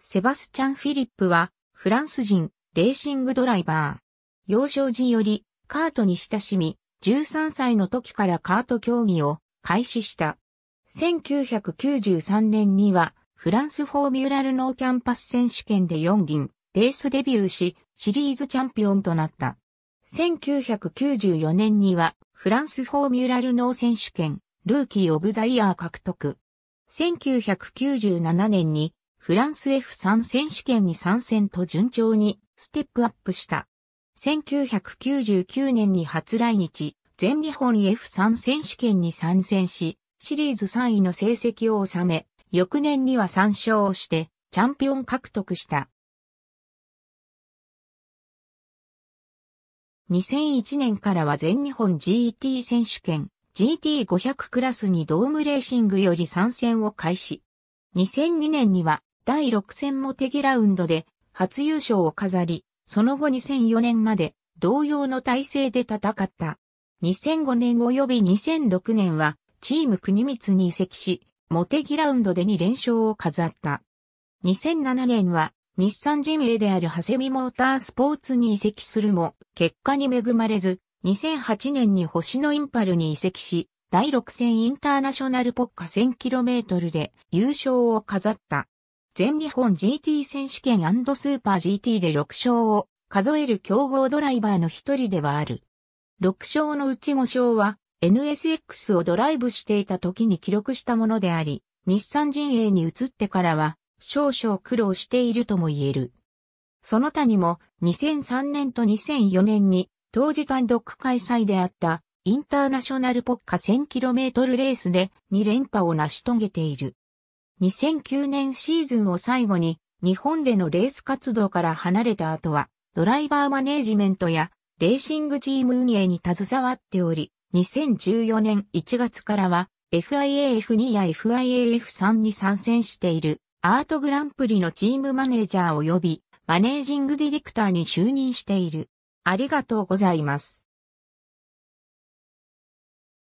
セバスチャン・フィリップは、フランス人、レーシングドライバー。幼少時より、カートに親しみ、13歳の時からカート競技を開始した。1993年には、フランスフォーミュラルノーキャンパス選手権で4輪、レースデビューし、シリーズチャンピオンとなった。1994年には、フランスフォーミュラルノー選手権、ルーキー・オブ・ザ・イヤー獲得。1997年に、フランス F3 選手権に参戦と順調にステップアップした。1999年に初来日、全日本 F3 選手権に参戦し、シリーズ3位の成績を収め、翌年には3勝をして、チャンピオン獲得した。2001年からは全日本 GT 選手権 GT500 クラスにドームレーシングより参戦を開始。2002年には第6戦モテギラウンドで初優勝を飾り、その後2004年まで同様の体制で戦った。2005年及び2006年はチーム国光に移籍し、モテギラウンドで2連勝を飾った。2007年は日産陣営である長谷美モータースポーツに移籍するも、結果に恵まれず、2008年に星野インパルに移籍し、第6戦インターナショナルポッカ 1000km で優勝を飾った。全日本 GT 選手権スーパー GT で6勝を数える競合ドライバーの一人ではある。6勝のうち5勝は NSX をドライブしていた時に記録したものであり、日産陣営に移ってからは少々苦労しているとも言える。その他にも2003年と2004年に当時単独開催であったインターナショナルポッカ 1000km レースで2連覇を成し遂げている。2009年シーズンを最後に日本でのレース活動から離れた後はドライバーマネージメントやレーシングチーム運営に携わっており、2014年1月からは FIAF2 や FIAF3 に参戦しているアートグランプリのチームマネージャー及びマネージングディレクターに就任している。ありがとうございます。